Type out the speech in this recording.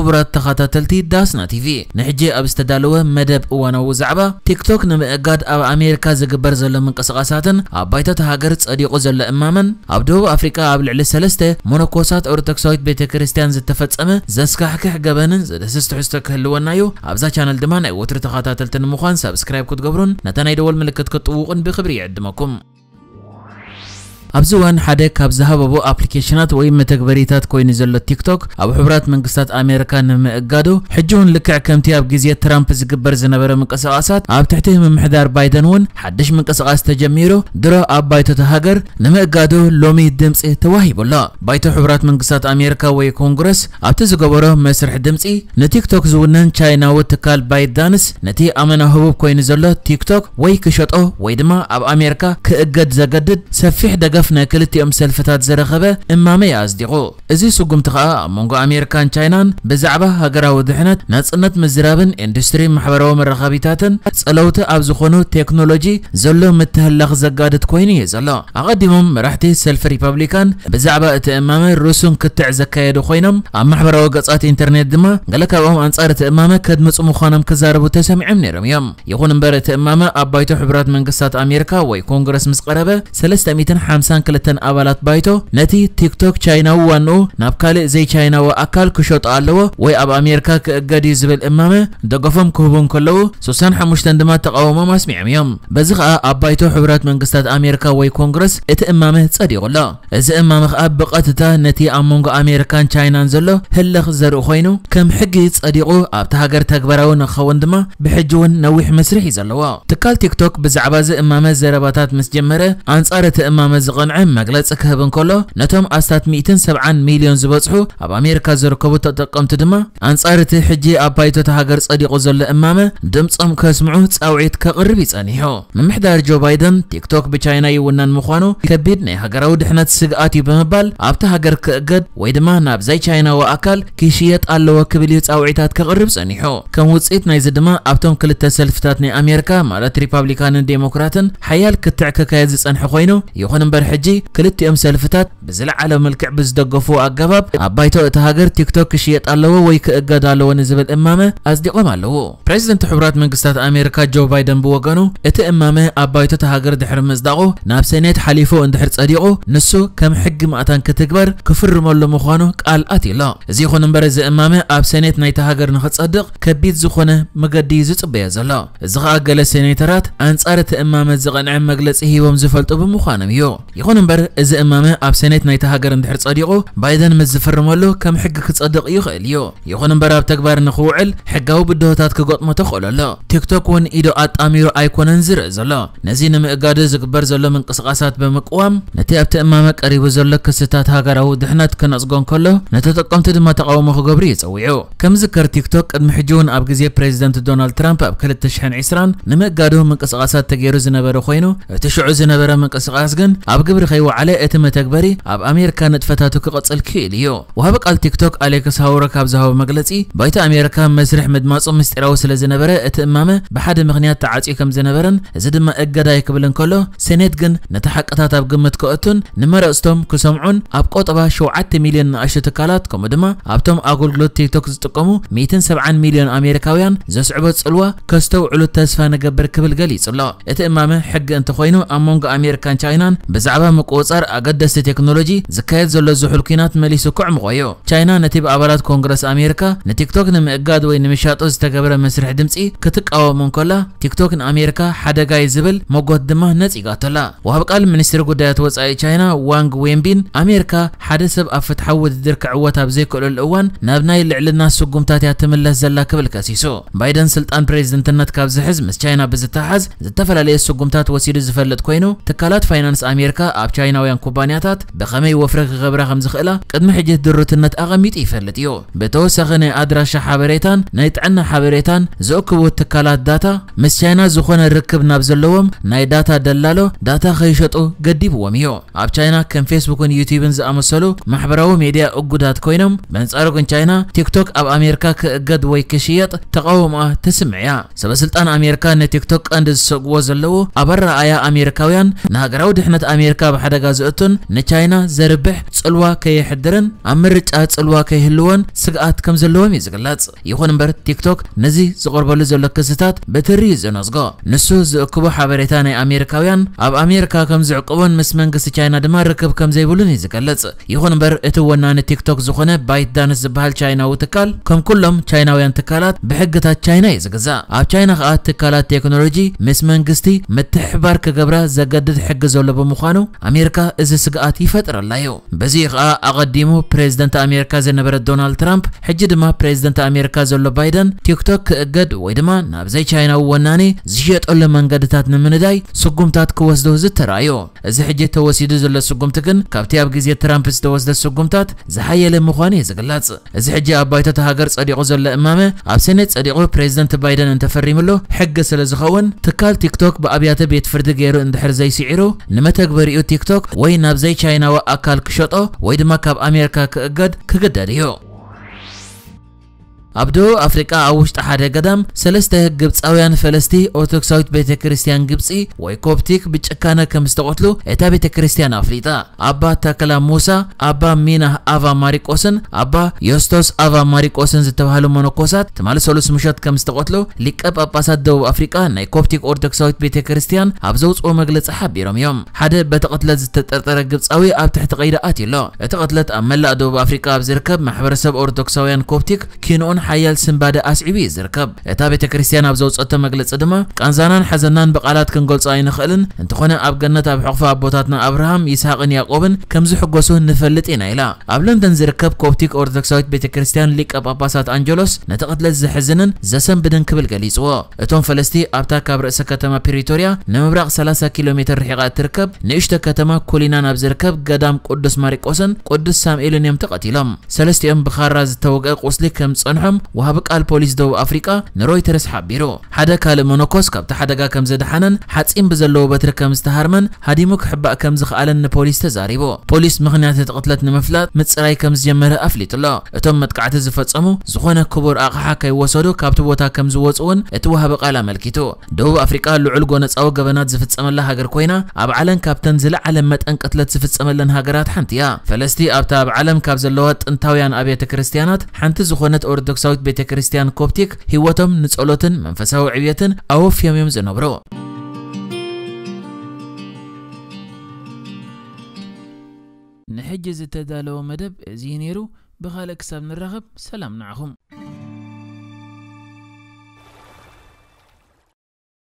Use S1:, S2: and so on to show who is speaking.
S1: كبرى تخاتلتي داسنا تي نحجي ابستدالوه مدب وانو زعبا تيك توك نمئقاد اب امريكا زقبر زل من قسقاساتن ابايتا تهاجر تصديقو زل امامن اب دوب افريكا اب العلي سلسته مونوكوسات اورتوكسويت بيتا كريستيان زد تفتسامه زسكاح كح قبانن زد اسستو حستوك هلو نايو ابزا شانل دمان اي وتر تخاتلتن مخان سابسكرايب كود قبرون نتانا يدول ملكت كتوقن بخبري عدمكم ኣብዚ እዋን ሓደ ካብ ዝሃበቦ ኣፕሊኬሽናት ወይ መተግበሪታት ኮይኑ ዘሎ ቲክቶክ ኣብ ሕቡራት መንግስታት ኣሜሪካ ንምእጋዱ ሕጂ እውን ልክዕ ከምቲ ኣብ ግዜ ትራምፕ ዝግበር ዝነበረ ምንቅስቃሳት ኣብ ትሕቲ ምምሕዳር ባይደን እውን ሓድሽ ምንቅስቃስ ተጀሚሩ ድሮ ኣብ ባይቶት ሃገር ንምእጋዱ ሎሚ ድምፂ ተዋሂቡሎ ባይቶ ሕቡራት መንግስታት ኣሜሪካ ወይ ኮንግረስ ኣብቲ ዝገበሮ መስርሕ ድምፂ ንቲክቶክ ዝውነን ቻይናዊ ትካል ባይዳንስ ነቲ ኣመና ህቡብ ኮይኑ ዘሎ ቲክቶክ ወይ ክሸጦ ወይ ድማ ኣብ ኣሜሪካ ክእገድ ዘገድድ ሰፊሕ ደገ دفنا كلتي أمسل فتاة زرخبة إمامي أصدقو إزي سقم تقا منغو أمريكان تشاينان بزعبة هجرا ودحنت ناصنت مزرابن إندستري محبرو مرخبيتاتن ጸለውቲ ኣብ ዝኾኑ ቴክኖሎጂ ዘሎ ምትህላኽ ዘጋድት ኮይኑ እዩ ዘሎ ኣቐዲሞም መራሕቲ ሰልፊ ሪፐብሊካን ብዛዕባ እቲ እማመ ርሱን ክትዕ ዘካየዱ ኮይኖም ኣብ ማሕበራዊ ገጻት ኢንተርኔት ድማ ገለ ካብኦም ኣንጻር እቲ እማመ ከድምፁ ምዃኖም ክዛረቡ ተሰሚዖም ነይሮም እዮም ይኹን እምበር እቲ እማመ ኣብ ባይቶ ሕቡራት መንግስታት ኣሜሪካ ወይ ኮንግረስ ምስ ቀረበ 350 سان كلتن أبلات بايتو نتي تيك توك چاينا وانو نابكال زي چاينا وأكال كشوت آلو وي أب أمريكا قدي زبل إمامة دقفم كهبون كلو سوسان حمشتن دما تقاوما مسمع ميام بزغ أبايتو حبرات من قصات أمريكا وي كونغرس إت إمامة تصديق الله إذا إمامة أب بقاتتا نتي أمونغ أمريكان چاينا زلو هلخ زر خوينو كم حقي تصديقو أبتا هاجر تكبراون خون دما بحجون نويح مسرحي زلوا تكال تيك توك بزعباز إمامة زرباتات مسجمرة أنصارة إمامة زغ ብቕንዕን መግለፂ ክህብ እንከሎ ነቶም ኣስታት 170 ሚልዮን ዝበፅሑ ኣብ ኣሜሪካ ዝርከቡ ተጠቀምቲ ድማ ኣንጻር እቲ ሕጂ ኣብ ባይቶት ሃገር ጸዲቑ ዘሎ እማመ ድምፆም ከስምዑ ጻውዒት ከቕርብ ይጸኒሑ ምምሕዳር ጆ ባይደን ቲክቶክ ብቻይና ይውነን ምዃኑ ከቢድ ናይ ሃገራዊ ድሕነት ስግኣት እዩ ብምባል ኣብቲ ሃገር ክእገድ ወይ ድማ ናብ ዘይ ቻይናዊ ኣካል ክሽየጥ ኣለዎ ክብል እዩ ጻውዒታት ከቕርብ ጸኒሑ ከም ውፅኢት ናይዚ ድማ ኣብቶም ክልተ ሰልፍታት ናይ ኣሜሪካ ማለት ሪፓብሊካንን ዴሞክራትን ሓያል ክትዕ ክካየድ ዝጸንሐ ኮይኑ ይኹን እምበር ሕጂ ክልቲ እዮም ሰልፍታት ብዝለዓለ መልክዕ ብዝደገፉ ኣገባብ ኣብ ባይቶ እቲ ሃገር ቲክቶክ ክሽየጥ ኣለዎ ወይ ክእገድ ኣለዎ ንዝብል እማመ ኣጽዲቖም ኣለዉ ፕሬዚደንት ሕቡራት መንግስታት ኣሜሪካ ጆ ባይደን ብወገኑ እቲ እማመ ኣብ ባይቶ እቲ ሃገር ድሕሪ ምጽዳቑ ናብ ሴኔት ሓሊፉ እንድሕር ጸዲቑ ንሱ ከም ሕጊ ማእታን ክትግበር ክፍርመሉ ምዃኑ ቃል ኣትኢሎ እዚ ይኹን እምበር እዚ እማመ ኣብ ሴኔት ናይቲ ሃገር ንኽጸድቕ ከቢድ ዝኾነ መገዲ ዝጽበዮ ዘሎ እዚ ኸኣ ገለ ሴኔተራት ኣንጻር እቲ እማመ ዝቐንዐ መግለጺ ሂቦም ዝፈልጡ ብምዃኖም እዩ يخون امبر از امامه اب سنت نايت هاجر اندحر صديقو بايدن مزفرمالو كم حق كتصدق يو خليو يخون امبر اب تكبر نخوعل حقاو بدهوتات كغط متخول لا تيك توك ون ايدو ات اميرو ايكونن زر زلا نزين مقاد زكبر زلا من قسقاسات بمقوام نتي اب تمامه قريب زلا كستات هاجر او دحنات كنصغون كله نتي تقمت دما تقاوم خو غبري يصويو كم ذكر تيك توك قد محجون اب غزي بريزيدنت دونالد ترامب اب كلت شحن عسران نمقادو من قسقاسات تغيرو زنبر خوينو تشعو زنبر من قسقاس كن اب ዝግብርኸይዎ ዓለ እቲ መተግበሪ ኣብ ኣሜሪካ ንጥፈታቱ ክቐጽል ክእል እዩ ወሃቢ ቃል ቲክቶክ ኣሌክስ ሃውረ ካብ ዝሃቦ መግለጺ ባይታ ኣሜሪካ መስርሕ ምድማጹ ምስጢራዊ ስለ ዝነበረ እቲ እማመ ብሓደ ምኽንያት ተዓጽዩ ከም ዝነበረን እዚ ድማ እገዳይ ክብል እንከሎ ሴኔት ግን ነቲ ሓቅታት ኣብ ግምት ክእቱን ንመረፅቶም ክሰምዑን ኣብ ቆጠባ 7 ሚልዮን ንኣሽቱ ትካላት ከምኡ ድማ ኣብቶም ኣገልግሎት ቲክቶክ ዝጥቀሙ 170 ሚልዮን ኣሜሪካውያን ዘስዕቦ ፅልዋ ከስተውዕሉ ተስፋ ንገብር ክብል ገሊጹ ኣሎ እቲ እማመ ሕጊ እንተኮይኑ ኣብ መንጎ ኣሜሪካን ቻይናን ብዛዕባ ኣብ ምቁፅፃር ኣገደስቲ ቴክኖሎጂ ዝካየድ ዘሎ ዝሕልኩናት መሊሱ ክዕምቆዮ ቻይና ነቲ ብኣባላት ኮንግረስ ኣሜሪካ ንቲክቶክ ንምእጋድ ወይ ንምሻጦ ዝተገብረ መስርሕ ድምፂ ክትቃወሙ እንከላ ቲክቶክ ንኣሜሪካ ሓደጋ እዩ ዝብል መጎት ድማ ነፂጋቶላ ወሃብ ቃል ሚኒስትሪ ጉዳያት ወፃኢ ቻይና ዋንግ ዌንቢን ኣሜሪካ ሓደ ሰብ ኣብ ፍትሓዊ ውድድር ክዕወት ኣብ ዘይክእለሉ እዋን ናብ ናይ ልዕልና ስጉምታት እያ ትምለስ ዘላ ክብል ከሲሱ ባይደን ስልጣን ፕሬዚደንትነት ካብ ዝሕዝ ምስ ቻይና ብዝተሓዝ ዝተፈላለየ ስጉምታት ወሲዱ ዝፈልጥ ኮይኑ ትካላት ፋይናንስ ኣሜሪካ ጌርካ ኣብ ቻይናውያን ኩባንያታት ብኸመይ ወፍረ ክገብራ ከም ዝኽእላ ቅድሚ ሕጂ ድርትነት ኣቐሚጡ ይፈልጥ እዩ ብተወሳኺ ናይ ኣድራሻ ሓበሬታን ናይ ጥዕና ሓበሬታን ዝእክቡ ትካላት ዳታ ምስ ቻይና ዝኾነ ርክብ ናብ ዘለዎም ናይ ዳታ ደላሎ ዳታ ከይሸጡ ገዲብዎም እዩ ኣብ ቻይና ከም ፌስቡክን ዩቲብን ዝኣመሰሉ ማሕበራዊ ሚድያ እጉዳት ኮይኖም በንጻሩ ግን ቻይና ቲክቶክ ኣብ ኣሜሪካ ክእገድ ወይ ክሽየጥ ተቃውሞኣ ትስምዕ እያ ሰበስልጣን ኣሜሪካ ንቲክቶክ ቀንዲ ዝሰግዎ ዘለዉ ኣብ ኣረኣያ ኣሜሪካውያን ንሃገራዊ ድሕነት ኣሜሪካ أمريكا بحدا زئتن نتاينا زربح تسألوا كي حدرن أمرت أتسألوا كي هلون سقعت كم زلوهم يزقلات يخون بر تيك توك نزي زقرب لزل كستات بتري زنزقا نسو زقبو حبريتان أمريكاويان أب أمريكا كم زقبون مسمن قس تاينا دما ركب كم زيبولون يزقلات يخون بر اتوانان تيك توك زخونه بايت دانس زبهال تاينا وتكال كم كلهم تايناويان تكالات بحقتات تاينا يزقزا أب تاينا خات تكالات تكنولوجي مسمن قستي متحبار كقبرا زقدد حق زولب مخانو ምዃኑ ኣሜሪካ እዚ ስግኣት ይፈጥረላዩ በዚ ከዓ ኣቐዲሙ ፕሬዚደንት ኣሜሪካ ዝነበረ ዶናልድ ትራምፕ ሕጂ ድማ ፕሬዚደንት ኣሜሪካ ዘሎ ባይደን ቲክቶክ ክእገድ ወይ ድማ ናብዘይ ቻይናዊ ወናኒ ዝሸጠሉ መንገድታት ንምንዳይ ስጉምታት ክወስዶ ዝተራእዩ እዚ ሕጂ ተወሲዱ ዘሎ ስጉምቲ ግን ካብቲ ኣብ ግዜ ትራምፕ ዝተወስደ ስጉምታት ዝሓየለ ምዃኑ እዩ ዝግለጽ እዚ ሕጂ ኣብ ባይቶት ሃገር ጸዲቑ ዘሎ እማመ ኣብ ሴኔት ጸዲቑ ፕሬዚደንት ባይደን እንተፈሪምሎ ሕጊ ስለ ዝኸውን ትካል ቲክቶክ ብኣብያተ ቤት ፍርዲ ገይሩ እንድሕር ዘይስዒሩ ንመተግበሪ ክሪኡ ቲክቶክ ወይ ናብ ዘይቻይናዊ ኣካል ክሸጦ ወይ ድማ ካብ ኣሜሪካ ክእገድ ክግደድ እዩ أبدو أفريقيا أوشت حدا قدم سلسته جبت أويان فلسطي أوتوكسويت بيت كريستيان جبسي ويكوبتيك بتشكانا كم استقتلوا إتا بيت كريستيان أفريقيا أبا تكلا موسى أبا مينا أبا ماريكوسن أبا يوستوس أبا ماريكوسن زتبهلو منوكوسات تمال سولس مشات كم لك أبا باسات دو أفريقيا نيكوبتيك أوتوكسويت بيت كريستيان أبزوز أو مجلس حبيرم يوم حدا بتقتلت زتترتر جبس أوي أب تحت قيداتي لا تقتلت أملا دو أفريقيا بزركب محبر سب أرثوذكسيان كوبتيك كينون حيال سنبادة أسعبي زركب تابت كريستيان أبزوز أتم مجلس كان كأنزانان حزنان بقالات كنقول صاين خلن أنت خونا أب جنة أب حقفة أبوتاتنا أبراهام يسحقن يعقوبن كم زح قوسون إنا إلى قبل أن تنزركب كوبتيك أرثوذكسات بيت كريستيان ليك أب أباسات أنجلوس نتقد لزحزنن زسم بدن قبل قليزوا أتون فلسطي أبتا كبر سكتما بريتوريا نمبرق 3 كيلومتر حقا تركب نشت كتما كلنا نبزركب قدام قدس ماريكوسن قدس سام سامئيلن يمتقتلم سلستي أم بخارز توقع قوسلي كم صنحو ምርሓም ወሃብ ቃል ፖሊስ ደቡብ ኣፍሪቃ ንሮይተርስ ሓቢሩ ሓደ ካልእ ሞኖኮስ ካብቲ ሓደጋ ከም ዘድሓነን ሓፂን ብዘለዎ በትሪ ከም ዝተሃርመን ሃዲሙ ክሕባእ ከም ዝኽኣለን ንፖሊስ ተዛሪቡ ፖሊስ ምክንያት እቲ ቅትለት ንምፍላጥ ምፅራይ ከም ዝጀመረ ኣፍሊጡ ኣሎ እቶም መጥቃዕቲ ዝፈፀሙ ዝኾነ ክቡር ኣቕሓ ከይወሰዱ ካብቲ ቦታ ከም ዝወፁ እውን እቲ ወሃቢ ቃል ኣመልኪቱ ደቡብ ኣፍሪቃ ልዑል ጎነፃዊ ገበናት ዝፍፀመላ ሃገር ኮይና ኣብ ዓለም ካብተን ዝለዓለ መጠን ቅትለት ዝፍፀመለን ሃገራት ሓንቲ እያ ፈለስቲ ኣብታ ኣብ ዓለም ካብ ዘለዋ ጥንታውያን ኣብያተ ክርስትያናት ሓንቲ ዝኾነት ኦርቶዶክስ ኦርቶዶክሳዊት ቤተ ክርስቲያን ኮፕቲክ ህይወቶም ንጸሎትን መንፈሳዊ ዕብየትን ኣወፍዮም እዮም ዝነብሩ ንሕጂ ዝተዳለወ መደብ እዚ ነይሩ ብኻልእ ክሳብ ንራኸብ ሰላም ንዓኹም